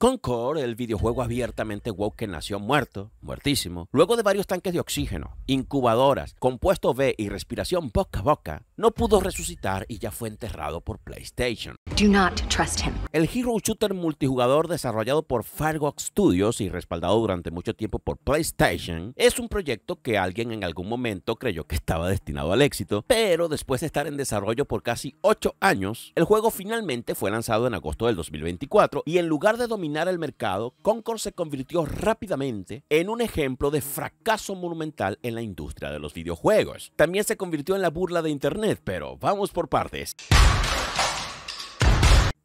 Concord, el videojuego abiertamente woke que nació muerto, muertísimo, luego de varios tanques de oxígeno, incubadoras, compuesto B y respiración boca a boca, no pudo resucitar y ya fue enterrado por PlayStation. El hero shooter multijugador desarrollado por Firefox Studios y respaldado durante mucho tiempo por PlayStation es un proyecto que alguien en algún momento creyó que estaba destinado al éxito, pero después de estar en desarrollo por casi 8 años, el juego finalmente fue lanzado en agosto del 2024 y en lugar de dominar el mercado, Concord se convirtió rápidamente en un ejemplo de fracaso monumental en la industria de los videojuegos. También se convirtió en la burla de Internet, pero vamos por partes.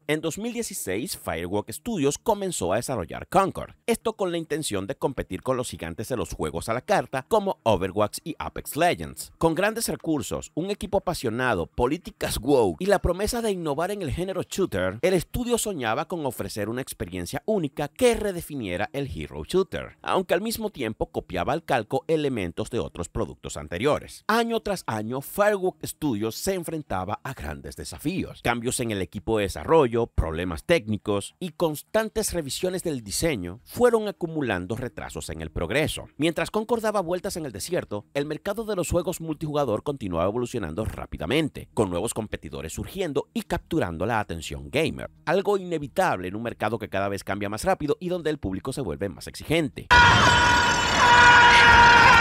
En 2016, Firewalk Studios comenzó a desarrollar Concord, esto con la intención de competir con los gigantes de los juegos a la carta como Overwatch y Apex Legends. Con grandes recursos, un equipo apasionado, políticas wow y la promesa de innovar en el género shooter, el estudio soñaba con ofrecer una experiencia única que redefiniera el hero shooter, aunque al mismo tiempo copiaba al calco elementos de otros productos anteriores. Año tras año, Firewalk Studios se enfrentaba a grandes desafíos, cambios en el equipo de desarrollo, problemas técnicos y constantes revisiones del diseño fueron acumulando retrasos en el progreso. Mientras Concord daba vueltas en el desierto, el mercado de los juegos multijugador continuaba evolucionando rápidamente, con nuevos competidores surgiendo y capturando la atención gamer, algo inevitable en un mercado que cada vez cambia más rápido y donde el público se vuelve más exigente.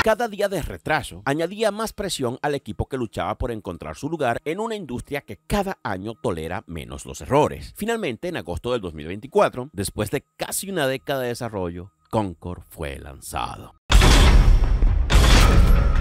Cada día de retraso añadía más presión al equipo que luchaba por encontrar su lugar en una industria que cada año tolera menos los errores. Finalmente, en agosto del 2024, después de casi una década de desarrollo, Concord fue lanzado.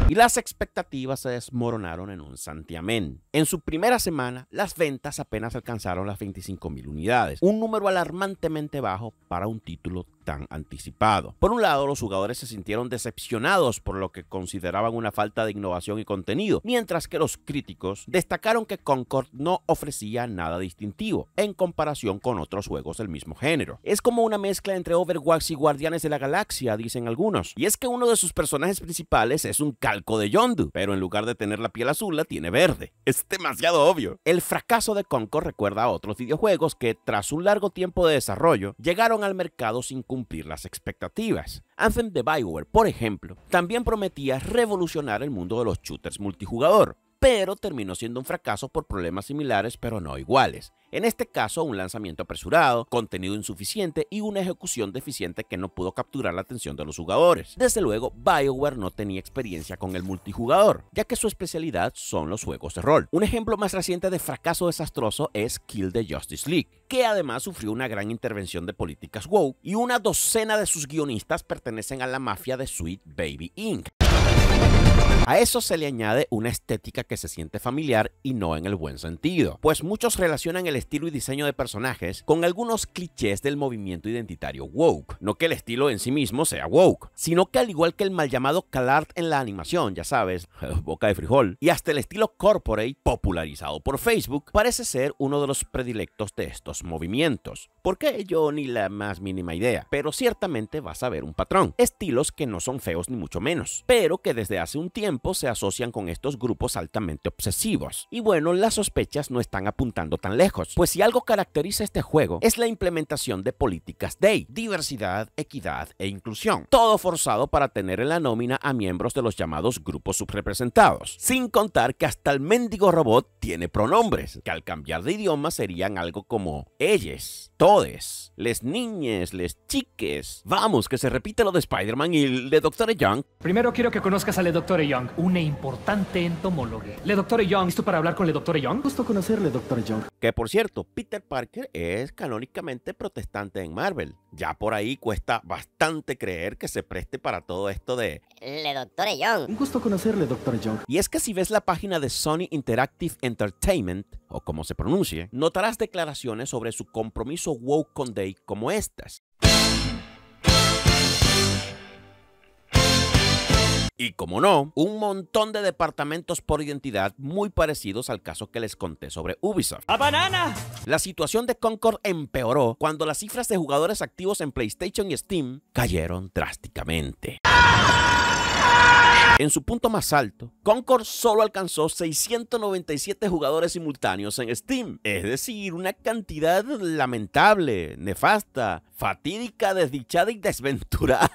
Y las expectativas se desmoronaron en un santiamén. En su primera semana, las ventas apenas alcanzaron las 25.000 unidades, un número alarmantemente bajo para un título tan anticipado. Por un lado, los jugadores se sintieron decepcionados por lo que consideraban una falta de innovación y contenido, mientras que los críticos destacaron que Concord no ofrecía nada distintivo en comparación con otros juegos del mismo género. Es como una mezcla entre Overwatch y Guardianes de la Galaxia, dicen algunos, y es que uno de sus personajes principales es un cal de Yondu, pero en lugar de tener la piel azul la tiene verde. Es demasiado obvio. El fracaso de Concord recuerda a otros videojuegos que, tras un largo tiempo de desarrollo, llegaron al mercado sin cumplir las expectativas. Anthem de Bioware, por ejemplo, también prometía revolucionar el mundo de los shooters multijugador, pero terminó siendo un fracaso por problemas similares pero no iguales. En este caso, un lanzamiento apresurado, contenido insuficiente y una ejecución deficiente que no pudo capturar la atención de los jugadores. Desde luego, BioWare no tenía experiencia con el multijugador, ya que su especialidad son los juegos de rol. Un ejemplo más reciente de fracaso desastroso es Kill the Justice League, que además sufrió una gran intervención de políticas WoW y una docena de sus guionistas pertenecen a la mafia de Sweet Baby Inc. A eso se le añade una estética que se siente familiar y no en el buen sentido, pues muchos relacionan el estilo y diseño de personajes con algunos clichés del movimiento identitario woke. No que el estilo en sí mismo sea woke, sino que al igual que el mal llamado calart en la animación, ya sabes, boca de frijol, y hasta el estilo corporate popularizado por Facebook, parece ser uno de los predilectos de estos movimientos. ¿Por qué? Yo ni la más mínima idea, pero ciertamente vas a ver un patrón. Estilos que no son feos ni mucho menos, pero que desde hace un tiempo se asocian con estos grupos altamente obsesivos. Y bueno, las sospechas no están apuntando tan lejos, pues si algo caracteriza este juego es la implementación de políticas de diversidad, equidad e inclusión, todo forzado para tener en la nómina a miembros de los llamados grupos subrepresentados, sin contar que hasta el mendigo robot tiene pronombres, que al cambiar de idioma serían algo como ellos, todes, les niñes, les chiques, vamos, que se repite lo de Spider-Man y el de Doctor Young. Primero quiero que conozcas al de Doctor Young una importante entomóloga. Le Doctor Young, ¿listo para hablar con le Doctor Young? Gusto conocerle, Doctor Young. Que por cierto, Peter Parker es canónicamente protestante en Marvel. Ya por ahí cuesta bastante creer que se preste para todo esto de... Le Doctor Young. Un gusto conocerle, Doctor Young. Y es que si ves la página de Sony Interactive Entertainment, o como se pronuncie, notarás declaraciones sobre su compromiso woke on Day como estas. Y como no, un montón de departamentos por identidad muy parecidos al caso que les conté sobre Ubisoft. ¡A banana! La situación de Concord empeoró cuando las cifras de jugadores activos en PlayStation y Steam cayeron drásticamente. En su punto más alto, Concord solo alcanzó 697 jugadores simultáneos en Steam, es decir, una cantidad lamentable, nefasta, fatídica, desdichada y desventurada.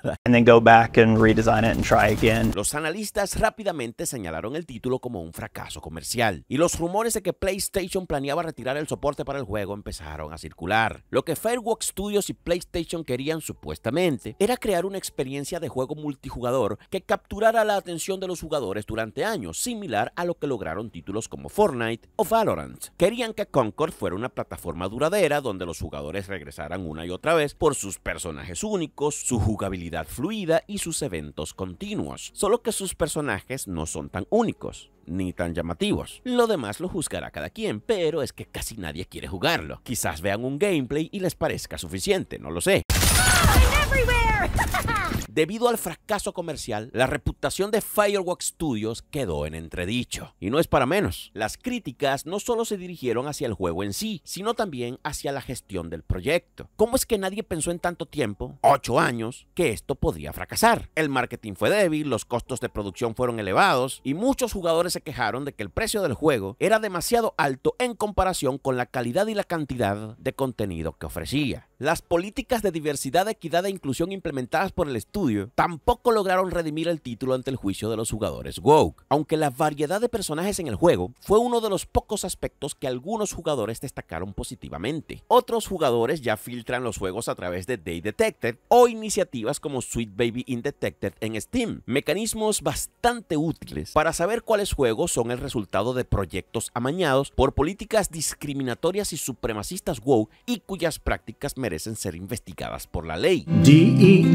Los analistas rápidamente señalaron el título como un fracaso comercial y los rumores de que PlayStation planeaba retirar el soporte para el juego empezaron a circular. Lo que Fairwalk Studios y PlayStation querían supuestamente era crear una experiencia de juego multijugador que capturara la atención de los jugadores durante años, similar a lo que lograron títulos como Fortnite o Valorant. Querían que Concord fuera una plataforma duradera donde los jugadores regresaran una y otra vez por sus personajes únicos, su jugabilidad fluida y sus eventos continuos, solo que sus personajes no son tan únicos ni tan llamativos. Lo demás lo juzgará cada quien, pero es que casi nadie quiere jugarlo. Quizás vean un gameplay y les parezca suficiente, no lo sé. Debido al fracaso comercial, la reputación de Firework Studios quedó en entredicho. Y no es para menos. Las críticas no solo se dirigieron hacia el juego en sí, sino también hacia la gestión del proyecto. ¿Cómo es que nadie pensó en tanto tiempo, 8 años, que esto podía fracasar? El marketing fue débil, los costos de producción fueron elevados y muchos jugadores se quejaron de que el precio del juego era demasiado alto en comparación con la calidad y la cantidad de contenido que ofrecía. Las políticas de diversidad, equidad e inclusión implementadas por el estudio tampoco lograron redimir el título ante el juicio de los jugadores woke, aunque la variedad de personajes en el juego fue uno de los pocos aspectos que algunos jugadores destacaron positivamente. Otros jugadores ya filtran los juegos a través de Day Detected o iniciativas como Sweet Baby Indetected en Steam, mecanismos bastante útiles para saber cuáles juegos son el resultado de proyectos amañados por políticas discriminatorias y supremacistas woke y cuyas prácticas merecen ser investigadas por la ley. E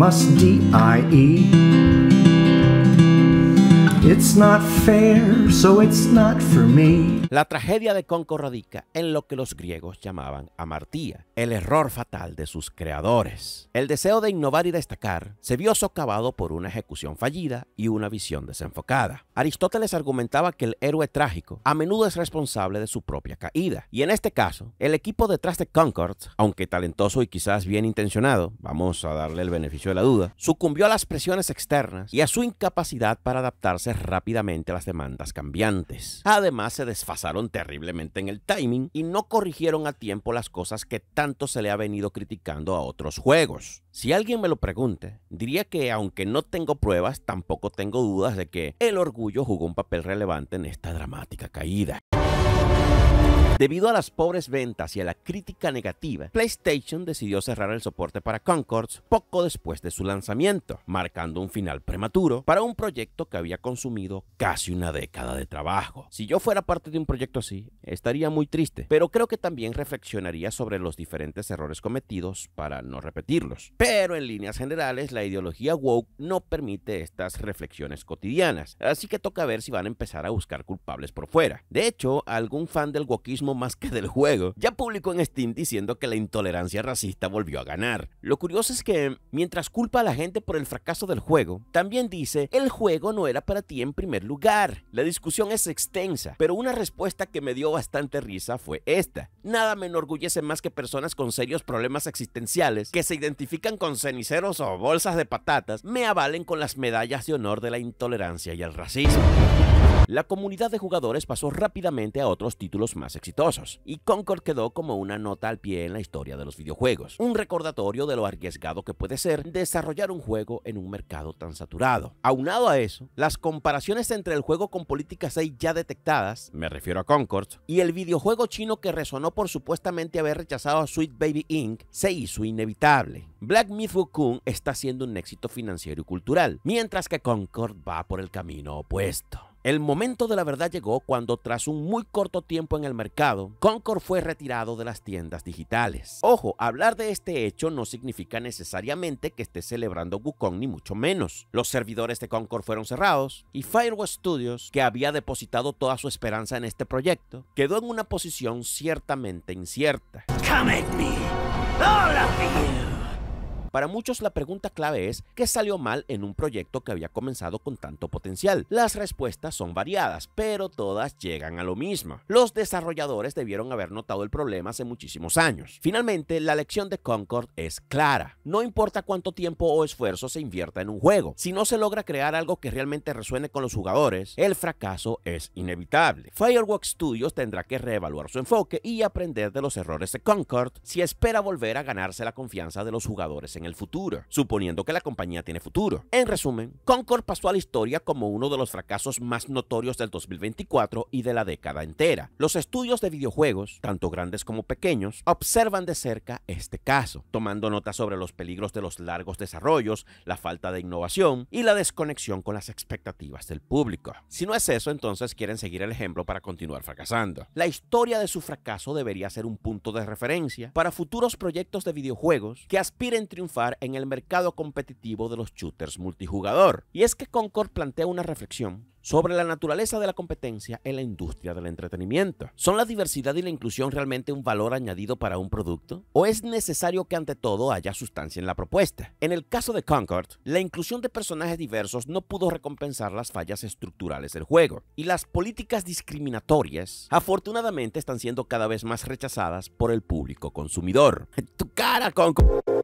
must It's not fair, so it's not for me. La tragedia de Concord radica en lo que los griegos llamaban amartía, el error fatal de sus creadores. El deseo de innovar y destacar se vio socavado por una ejecución fallida y una visión desenfocada. Aristóteles argumentaba que el héroe trágico a menudo es responsable de su propia caída, y en este caso, el equipo detrás de Concord, aunque talentoso y quizás bien intencionado, vamos a darle el beneficio de la duda, sucumbió a las presiones externas y a su incapacidad para adaptarse rápidamente las demandas cambiantes. Además, se desfasaron terriblemente en el timing y no corrigieron a tiempo las cosas que tanto se le ha venido criticando a otros juegos. Si alguien me lo pregunte, diría que aunque no tengo pruebas, tampoco tengo dudas de que el orgullo jugó un papel relevante en esta dramática caída. Debido a las pobres ventas y a la crítica negativa, PlayStation decidió cerrar el soporte para Concords poco después de su lanzamiento, marcando un final prematuro para un proyecto que había consumido casi una década de trabajo. Si yo fuera parte de un proyecto así, estaría muy triste, pero creo que también reflexionaría sobre los diferentes errores cometidos para no repetirlos. Pero en líneas generales, la ideología woke no permite estas reflexiones cotidianas, así que toca ver si van a empezar a buscar culpables por fuera. De hecho, algún fan del wokismo más que del juego, ya publicó en Steam diciendo que la intolerancia racista volvió a ganar. Lo curioso es que, mientras culpa a la gente por el fracaso del juego, también dice, el juego no era para ti en primer lugar. La discusión es extensa, pero una respuesta que me dio bastante risa fue esta. Nada me enorgullece más que personas con serios problemas existenciales que se identifican con ceniceros o bolsas de patatas me avalen con las medallas de honor de la intolerancia y el racismo. La comunidad de jugadores pasó rápidamente a otros títulos más exitosos, y Concord quedó como una nota al pie en la historia de los videojuegos, un recordatorio de lo arriesgado que puede ser desarrollar un juego en un mercado tan saturado. Aunado a eso, las comparaciones entre el juego con políticas 6 ya detectadas, me refiero a Concord, y el videojuego chino que resonó por supuestamente haber rechazado a Sweet Baby Inc., se hizo inevitable. Black Myth Wukong está siendo un éxito financiero y cultural, mientras que Concord va por el camino opuesto. El momento de la verdad llegó cuando tras un muy corto tiempo en el mercado, Concord fue retirado de las tiendas digitales. Ojo, hablar de este hecho no significa necesariamente que esté celebrando Wukong ni mucho menos. Los servidores de Concord fueron cerrados y Firewall Studios, que había depositado toda su esperanza en este proyecto, quedó en una posición ciertamente incierta. Para muchos la pregunta clave es, ¿qué salió mal en un proyecto que había comenzado con tanto potencial? Las respuestas son variadas, pero todas llegan a lo mismo. Los desarrolladores debieron haber notado el problema hace muchísimos años. Finalmente, la lección de Concord es clara. No importa cuánto tiempo o esfuerzo se invierta en un juego, si no se logra crear algo que realmente resuene con los jugadores, el fracaso es inevitable. Firewalk Studios tendrá que reevaluar su enfoque y aprender de los errores de Concord si espera volver a ganarse la confianza de los jugadores en el futuro, suponiendo que la compañía tiene futuro. En resumen, Concord pasó a la historia como uno de los fracasos más notorios del 2024 y de la década entera. Los estudios de videojuegos, tanto grandes como pequeños, observan de cerca este caso, tomando nota sobre los peligros de los largos desarrollos, la falta de innovación y la desconexión con las expectativas del público. Si no es eso, entonces quieren seguir el ejemplo para continuar fracasando. La historia de su fracaso debería ser un punto de referencia para futuros proyectos de videojuegos que aspiren triunfar en el mercado competitivo de los shooters multijugador. Y es que Concord plantea una reflexión sobre la naturaleza de la competencia en la industria del entretenimiento. ¿Son la diversidad y la inclusión realmente un valor añadido para un producto? ¿O es necesario que ante todo haya sustancia en la propuesta? En el caso de Concord, la inclusión de personajes diversos no pudo recompensar las fallas estructurales del juego, y las políticas discriminatorias afortunadamente están siendo cada vez más rechazadas por el público consumidor. ¡Tu cara, Concord!